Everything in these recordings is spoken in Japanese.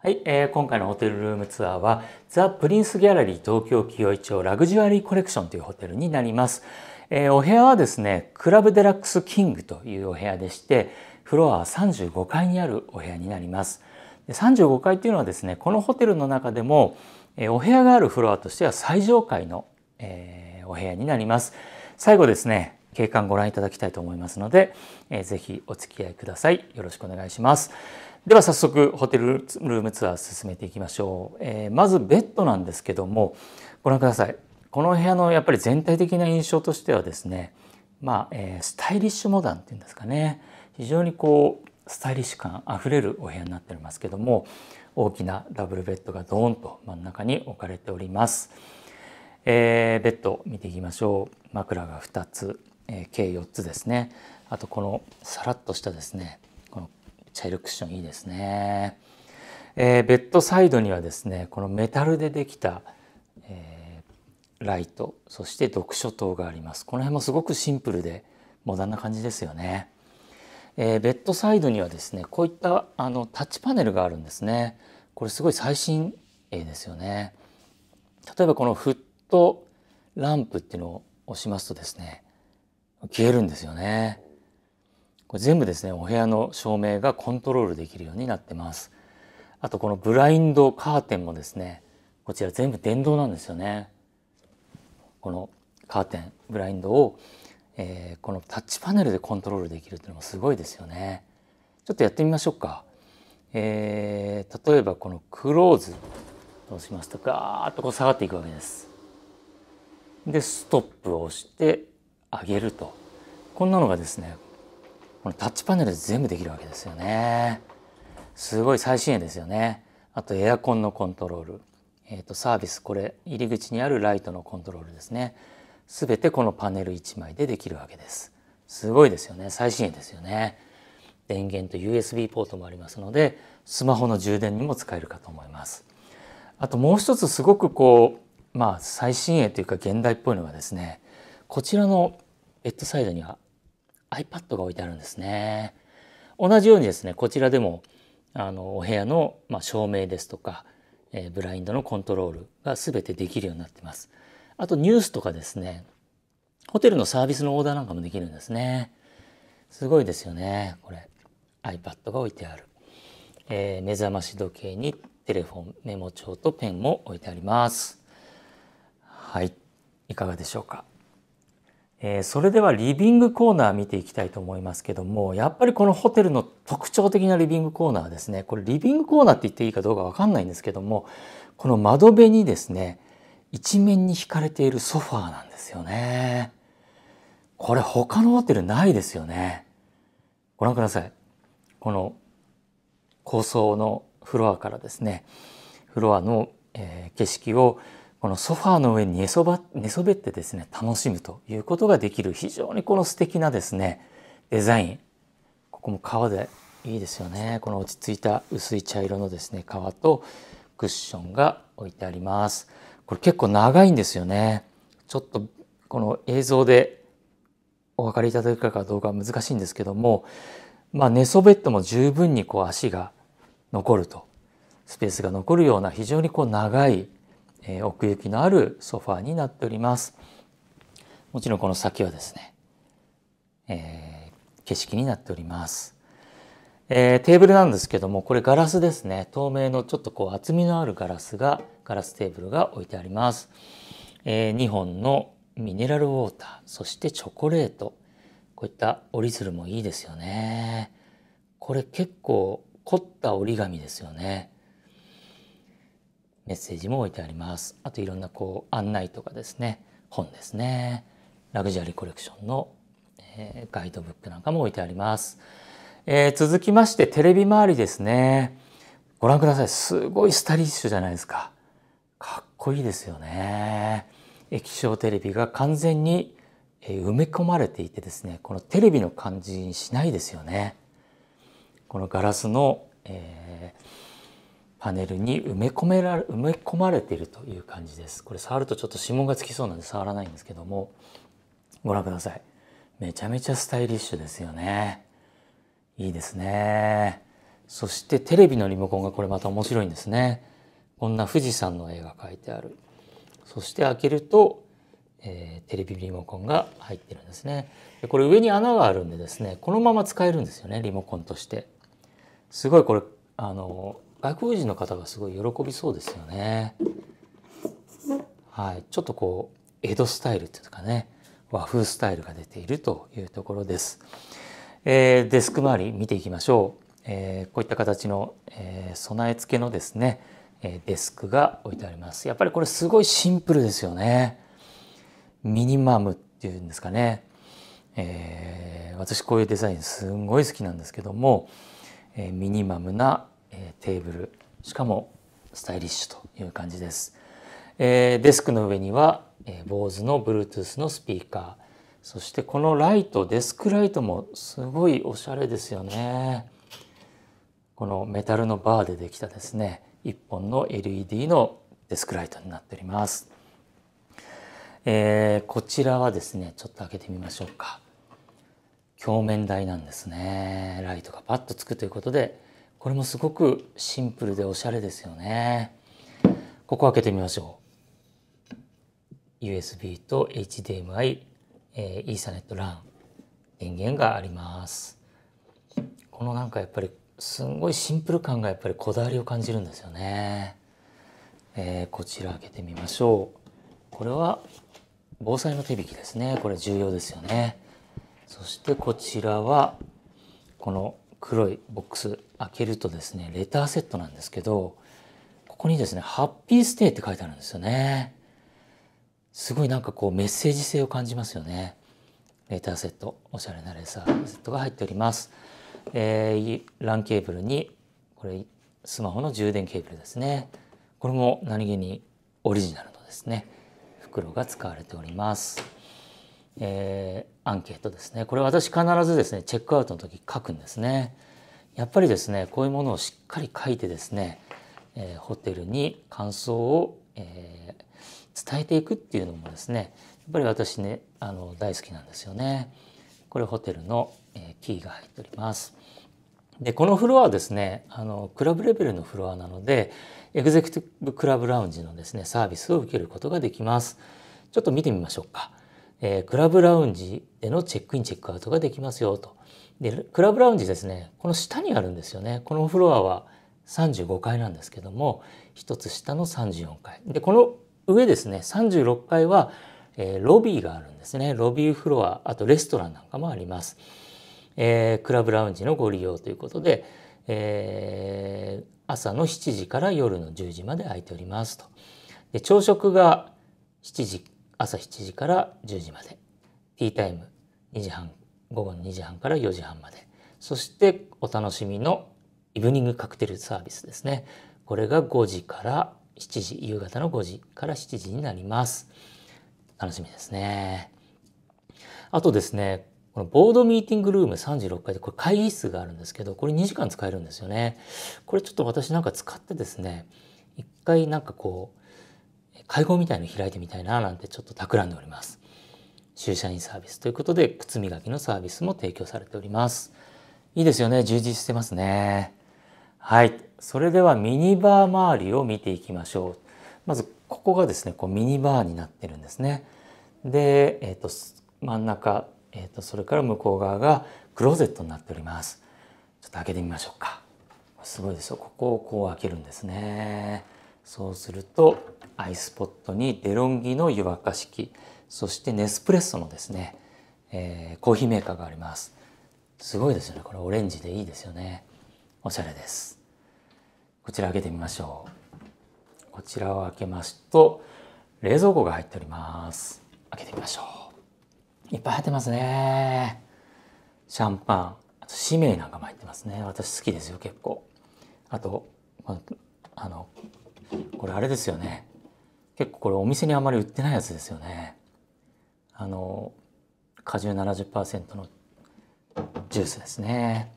はい、えー、今回のホテルルームツアーは、ザ・プリンスギャラリー東京清井町ラグジュアリーコレクションというホテルになります。えー、お部屋はですね、クラブデラックスキングというお部屋でして、フロアは35階にあるお部屋になります。35階というのはですね、このホテルの中でも、えー、お部屋があるフロアとしては最上階の、えー、お部屋になります。最後ですね、景観ご覧いただきたいと思いますので、えー、ぜひお付き合いください。よろしくお願いします。では早速ホテルルームツアー進めていきましょう、えー、まずベッドなんですけどもご覧くださいこの部屋のやっぱり全体的な印象としてはですねまあ、えー、スタイリッシュモダンっていうんですかね非常にこうスタイリッシュ感あふれるお部屋になっておりますけども大きなダブルベッドがドーンと真ん中に置かれております、えー、ベッド見ていきましょう枕が2つ、え計4つですねあとこのさらっとしたですねチャルクッションいいですね。えー、ベッドサイドにはですねこのメタルでできた、えー、ライトそして読書灯がありますこの辺もすごくシンプルでモダンな感じですよね、えー、ベッドサイドにはですねこういったあのタッチパネルがあるんですねこれすごい最新鋭ですよね例えばこのフットランプっていうのを押しますとですね消えるんですよねこれ全部ですねお部屋の照明がコントロールできるようになってますあとこのブラインドカーテンもですねこちら全部電動なんですよねこのカーテンブラインドを、えー、このタッチパネルでコントロールできるっていうのもすごいですよねちょっとやってみましょうかえー、例えばこのクローズとしますとガーッとこう下がっていくわけですでストップを押して上げるとこんなのがですねこのタッチパネルで全部できるわけですよねすごい最新鋭ですよねあとエアコンのコントロール、えー、とサービスこれ入り口にあるライトのコントロールですねすべてこのパネル1枚でできるわけですすごいですよね最新鋭ですよね電源と USB ポートもありますのでスマホの充電にも使えるかと思いますあともう一つすごくこうまあ最新鋭というか現代っぽいのがですねこちらのベッドサイドには iPad が置いてあるんですね。同じようにですねこちらでもあのお部屋の、まあ、照明ですとか、えー、ブラインドのコントロールがすべてできるようになってます。あとニュースとかですねホテルのサービスのオーダーなんかもできるんですね。すごいですよねこれ iPad が置いてある、えー、目覚まし時計にテレフォンメモ帳とペンも置いてあります。はいいかがでしょうかえー、それではリビングコーナー見ていきたいと思いますけどもやっぱりこのホテルの特徴的なリビングコーナーですねこれリビングコーナーって言っていいかどうか分かんないんですけどもこの窓辺にですね一面に引かれているソファーなんですよねこれ他のホテルないですよねご覧くださいこの高層のフロアからですねフロアの、えー、景色をこのソファーの上に寝そば寝そべってですね楽しむということができる非常にこの素敵なですねデザインここも革でいいですよねこの落ち着いた薄い茶色のですね革とクッションが置いてありますこれ結構長いんですよねちょっとこの映像でお分かりいただけるかどうかは難しいんですけどもまあ寝そべっても十分にこう足が残るとスペースが残るような非常にこう長いえー、奥行きのあるソファーになっております。もちろんこの先はですね、えー、景色になっております。えー、テーブルなんですけども、これガラスですね。透明のちょっとこう厚みのあるガラスが、ガラステーブルが置いてあります。えー、2本のミネラルウォーター、そしてチョコレート。こういった折り鶴もいいですよね。これ結構凝った折り紙ですよね。メッセージも置いてありますあといろんなこう案内とかですね本ですねラグジュアリーコレクションの、えー、ガイドブックなんかも置いてあります、えー、続きましてテレビ周りですねご覧くださいすごいスタリッシュじゃないですかかっこいいですよね液晶テレビが完全に埋め込まれていてですねこのテレビの感じにしないですよねこのガラスの、えー、パネルに埋め込められ埋め込まれているという感じですこれ触るとちょっと指紋がつきそうなんで触らないんですけどもご覧くださいめちゃめちゃスタイリッシュですよねいいですねそしてテレビのリモコンがこれまた面白いんですねこんな富士山の絵が描いてあるそして開けると、えー、テレビリモコンが入ってるんですねでこれ上に穴があるんでですねこのまま使えるんですよねリモコンとしてすごいこれあの外国人の方がすごい喜びそうですよね。はい、ちょっとこう江戸スタイルっていうかね和風スタイルが出ているというところです。えー、デスク周り見ていきましょう。えー、こういった形の、えー、備え付けのですね、えデスクが置いてあります。やっぱりこれすごいシンプルですよね。ミニマムっていうんですかね。え私こういうデザインすんごい好きなんですけども、えミニマムなえー、テーブルしかもスタイリッシュという感じです、えー、デスクの上には、えー、坊主の Bluetooth のスピーカーそしてこのライトデスクライトもすごいおしゃれですよねこのメタルのバーでできたですね1本の LED のデスクライトになっております、えー、こちらはですねちょっと開けてみましょうか鏡面台なんですねライトがパッとつくということでこれもすごくシンプルでおしゃれですよねここ開けてみましょう USB と HDMI、えー、イーサネット LAN 電源がありますこのなんかやっぱりすんごいシンプル感がやっぱりこだわりを感じるんですよね、えー、こちら開けてみましょうこれは防災の手引きですねこれ重要ですよねそしてこちらはこの黒いボックス開けるとですねレターセットなんですけどここにですね「ハッピーステイ」って書いてあるんですよねすごいなんかこうメッセージ性を感じますよねレターセットおしゃれなレサーセットが入っております、えー、LAN ケーブルにこれスマホの充電ケーブルですねこれも何気にオリジナルのですね袋が使われておりますえー、アンケートですねこれ私必ずですねチェックアウトの時書くんですねやっぱりですねこういうものをしっかり書いてですね、えー、ホテルに感想を、えー、伝えていくっていうのもですねやっぱり私ねあの大好きなんですよねこれホテルの、えキーが入っておりますでこのフロアはですねあのクラブレベルのフロアなのでエグゼクティブクラブラウンジのですねサービスを受けることができますちょっと見てみましょうかえー、クラブラウンジでのチェックインチェックアウトができますよと。で、クラブラウンジですね、この下にあるんですよね。このフロアは35階なんですけども、1つ下の34階。で、この上ですね、36階は、えー、ロビーがあるんですね。ロビーフロア、あとレストランなんかもあります。えー、クラブラウンジのご利用ということで、えー、朝の7時から夜の10時まで空いておりますと。で朝食が7時朝7時から10時までティータイム2時半午後の2時半から4時半までそしてお楽しみのイブニングカクテルサービスですねこれが5時から7時夕方の5時から7時になります楽しみですねあとですねこのボードミーティングルーム36階でこれ会議室があるんですけどこれ2時間使えるんですよねこれちょっと私なんか使ってですね一回なんかこう会合みたいに開いてみたいななんてちょっと企んでおります。駐車員サービスということで靴磨きのサービスも提供されております。いいですよね。充実してますね。はい。それではミニバー周りを見ていきましょう。まずここがですね、こうミニバーになってるんですね。で、えっ、ー、と真ん中、えっ、ー、とそれから向こう側がクローゼットになっております。ちょっと開けてみましょうか。すごいですよ。ここをこう開けるんですね。そうするとアイスポットにデロンギの湯沸かし器そしてネスプレッソのですね、えー、コーヒーメーカーがありますすごいですよねこれオレンジでいいですよねおしゃれですこちら開けてみましょうこちらを開けますと冷蔵庫が入っております開けてみましょういっぱい入ってますねシャンパンあとシ名なんかも入ってますね私好きですよ結構あとあのこれあれですよね結構これお店にあまり売ってないやつですよねあの果汁70%のジュースですね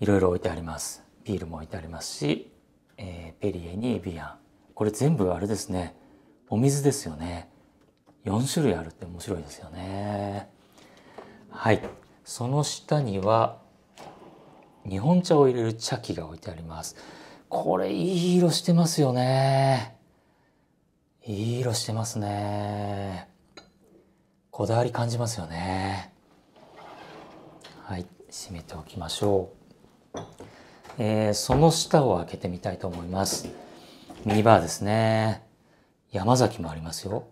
いろいろ置いてありますビールも置いてありますし、えー、ペリエにビアンこれ全部あれですねお水ですよね4種類あるって面白いですよねはいその下には日本茶を入れる茶器が置いてありますこれいい色してますよね。いい色してますね。こだわり感じますよね。はい、閉めておきましょう。えー、その下を開けてみたいと思います。ミニバーですね。山崎もありますよ。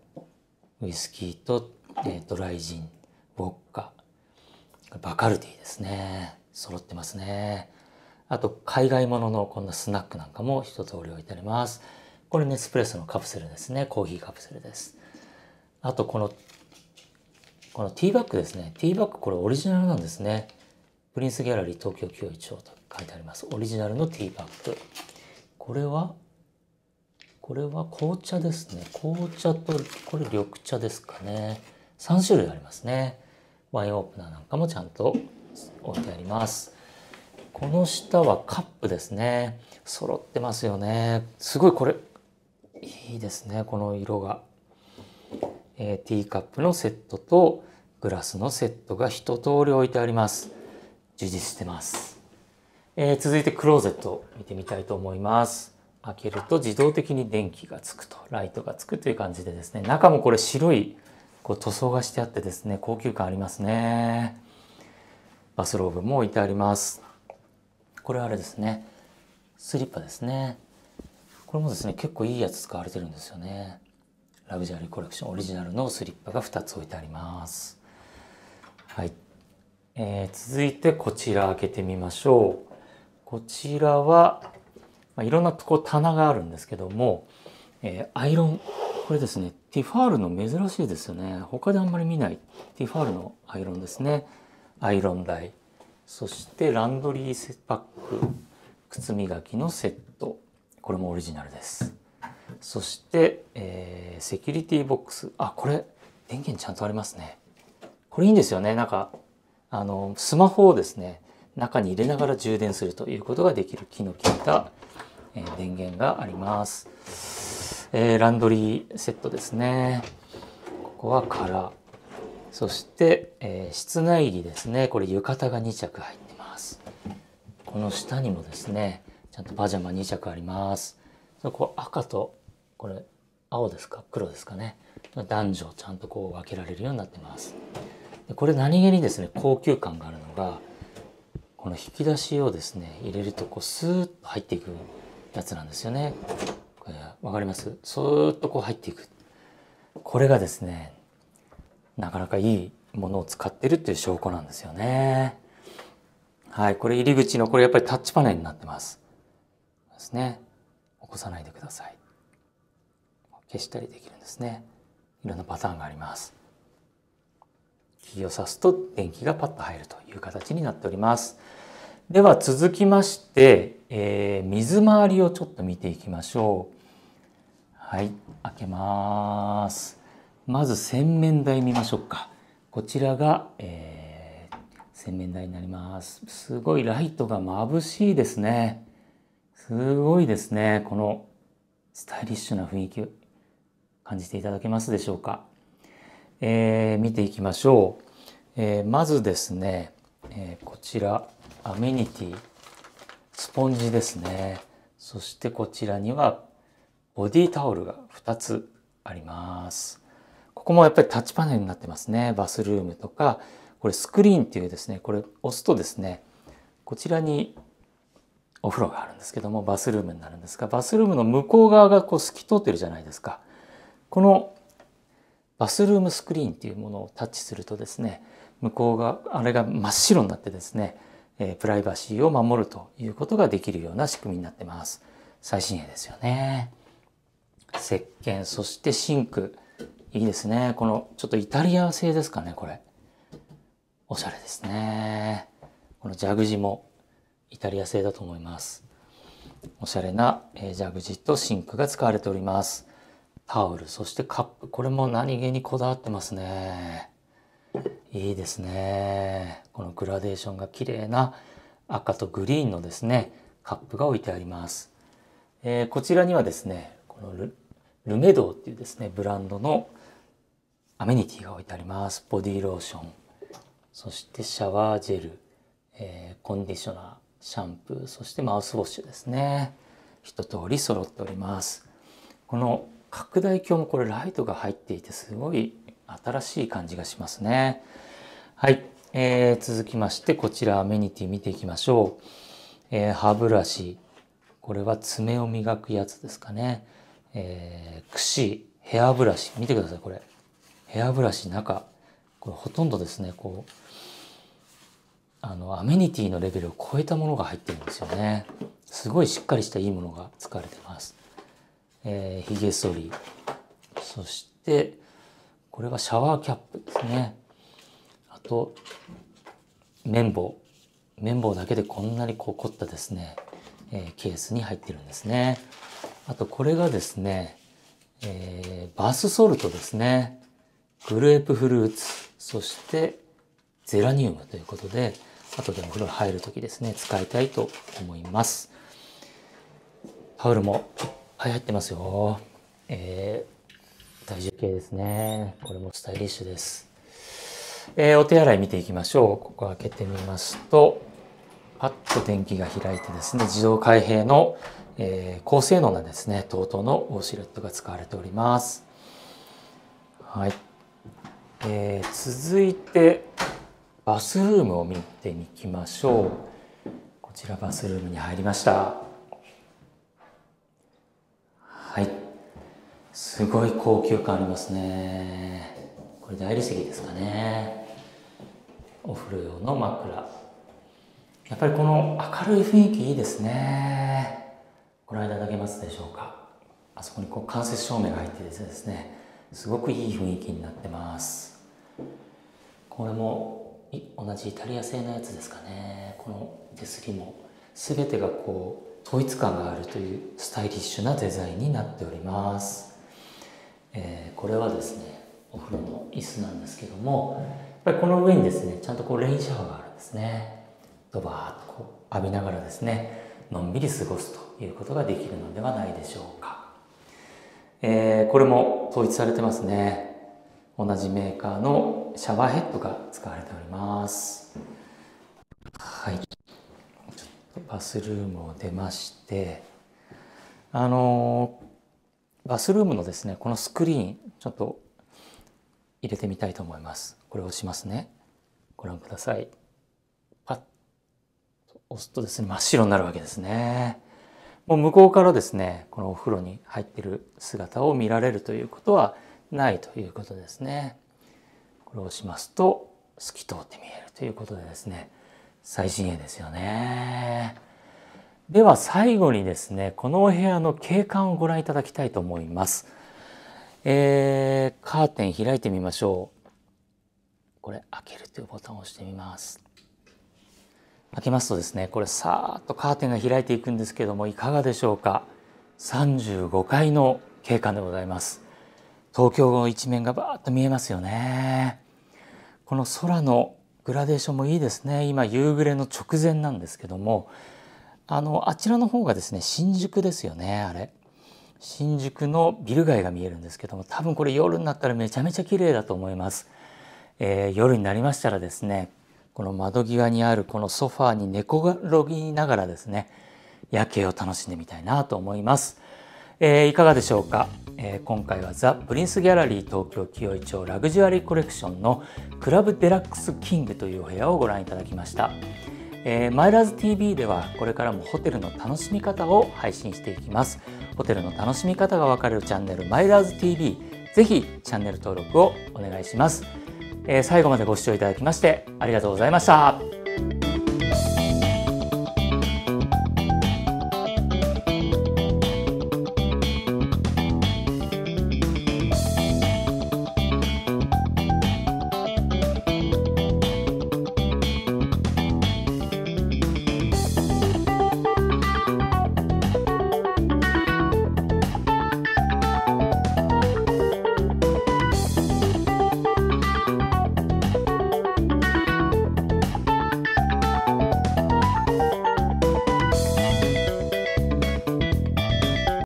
ウイスキーと、えー、ドライジン、ウォッカ、バカルティですね。揃ってますね。あと海外もののこんなスナックなんかも一通り置いてあります。これネスプレスのカプセルですね。コーヒーカプセルです。あとこの、このティーバッグですね。ティーバッグこれオリジナルなんですね。プリンスギャラリー東京9 1 5と書いてあります。オリジナルのティーバッグ。これは、これは紅茶ですね。紅茶と、これ緑茶ですかね。3種類ありますね。ワインオープナーなんかもちゃんと置いてあります。この下はカップですね揃ってますよねすごいこれいいですねこの色が、えー、ティーカップのセットとグラスのセットが一通り置いてあります充実してます、えー、続いてクローゼット見てみたいと思います開けると自動的に電気がつくとライトがつくという感じでですね中もこれ白いこう塗装がしてあってですね高級感ありますねバスローブも置いてありますこれあれですねスリッパですねこれもですね結構いいやつ使われてるんですよねラグジュアリーコレクションオリジナルのスリッパが2つ置いてありますはい、えー、続いてこちら開けてみましょうこちらは、まあ、いろんなとこ棚があるんですけども、えー、アイロンこれですねティファールの珍しいですよね他であんまり見ないティファールのアイロンですねアイロン台そしてランドリーパック靴磨きのセットこれもオリジナルですそして、えー、セキュリティボックスあこれ電源ちゃんとありますねこれいいんですよねなんかあのスマホをですね中に入れながら充電するということができる木の利いた、えー、電源があります、えー、ランドリーセットですねここはカラーそして、えー、室内着ですねこれ浴衣が2着入ってますこの下にもですねちゃんとパジャマ2着ありますそこ赤とこれ青ですか黒ですかね男女ちゃんとこう分けられるようになってますこれ何気にですね高級感があるのがこの引き出しをですね入れるとこうスーッと入っていくやつなんですよねこれ分かりますスーッとこう入っていくこれがですねなかなかいいものを使ってるっていう証拠なんですよね。はい、これ入り口のこれやっぱりタッチパネルになってます。ですね。起こさないでください。消したりできるんですね。いろんなパターンがあります。キーを挿すと電気がパッと入るという形になっております。では続きまして、えー、水回りをちょっと見ていきましょう。はい、開けます。まず洗面台見ましょうか。こちらが、えー、洗面台になります。すごいライトが眩しいですね。すごいですね。このスタイリッシュな雰囲気感じていただけますでしょうか。えー、見ていきましょう。えー、まずですね、えー、こちらアメニティスポンジですねそしてこちらにはボディタオルが2つありますここもやっぱりタッチパネルになってますね。バスルームとか、これスクリーンっていうですね、これ押すとですね、こちらにお風呂があるんですけども、バスルームになるんですが、バスルームの向こう側がこう透き通ってるじゃないですか。このバスルームスクリーンっていうものをタッチするとですね、向こうが、あれが真っ白になってですね、えプライバシーを守るということができるような仕組みになってます。最新鋭ですよね。石鹸、そしてシンク。いいですね。この、ちょっとイタリア製ですかね、これ。おしゃれですね。このジャ蛇口もイタリア製だと思います。おしゃれなえジャ蛇口とシンクが使われております。タオル、そしてカップ。これも何気にこだわってますね。いいですね。このグラデーションが綺麗な赤とグリーンのですね、カップが置いてあります。えー、こちらにはですね、このルメドーっていうですね、ブランドのアメニティが置いてあります。ボディローション、そしてシャワージェル、えー、コンディショナー、シャンプー、そしてマウスウォッシュですね。一通り揃っております。この拡大鏡もこれライトが入っていてすごい新しい感じがしますね。はい。えー、続きましてこちらアメニティ見ていきましょう。えー、歯ブラシ。これは爪を磨くやつですかね。えー、ヘアブラシ。見てください、これ。ヘアブラシ中これほとんどですねこうあのアメニティのレベルを超えたものが入ってるんですよねすごいしっかりしたいいものが使われてますえー、髭剃りそしてこれはシャワーキャップですねあと綿棒綿棒だけでこんなにこう凝ったですね、えー、ケースに入ってるんですねあとこれがですね、えー、バスソルトですねグレープフルーツ、そしてゼラニウムということで、後でお風呂入る時ですね、使いたいと思います。タオルも、はい、入ってますよ。えー、体重計ですね。これもスタイリッシュです。えー、お手洗い見ていきましょう。ここ開けてみますと、パッと電気が開いてですね、自動開閉の、えー、高性能なですね、TOTO のウォシュレットが使われております。はい。えー、続いてバスルームを見ていきましょうこちらバスルームに入りましたはいすごい高級感ありますねこれ大理石ですかねお風呂用の枕やっぱりこの明るい雰囲気いいですねご覧いただけますでしょうかあそこにこう間接照明が入ってですねすごくいい雰囲気になってますこれも同じイタリア製のやつですかねこの手すりも全てがこう統一感があるというスタイリッシュなデザインになっております、えー、これはですねお風呂の椅子なんですけどもやっぱりこの上にですねちゃんとこうレインシャワーがあるんですねドバーッとこう浴びながらですねのんびり過ごすということができるのではないでしょうかえー、これも統一されてますね。同じメーカーのシャワーヘッドが使われております。はい。ちょっとバスルームを出まして、あのー、バスルームのですね、このスクリーン、ちょっと入れてみたいと思います。これを押しますね。ご覧ください。パッと押すとですね、真っ白になるわけですね。もう向こうからですねこのお風呂に入ってる姿を見られるということはないということですね。これをしますと透き通って見えるということでですね最新鋭ですよね。では最後にですねこのお部屋の景観をご覧いただきたいと思います。えー、カーテン開いてみましょう。これ開けるというボタンを押してみます。開けますとですねこれさーっとカーテンが開いていくんですけどもいかがでしょうか35階の景観でございます東京の一面がバーッと見えますよねこの空のグラデーションもいいですね今夕暮れの直前なんですけどもあのあちらの方がですね新宿ですよねあれ新宿のビル街が見えるんですけども多分これ夜になったらめちゃめちゃ綺麗だと思います、えー、夜になりましたらですねこの窓際にあるこのソファーに寝転ぎながらですね、夜景を楽しんでみたいなと思います。えー、いかがでしょうか、えー、今回はザ・プリンスギャラリー東京清井町ラグジュアリーコレクションのクラブデラックスキングというお部屋をご覧いただきました。えー、マイラーズ TV ではこれからもホテルの楽しみ方を配信していきます。ホテルの楽しみ方がわかるチャンネルマイラーズ TV、ぜひチャンネル登録をお願いします。え最後までご視聴いただきましてありがとうございました。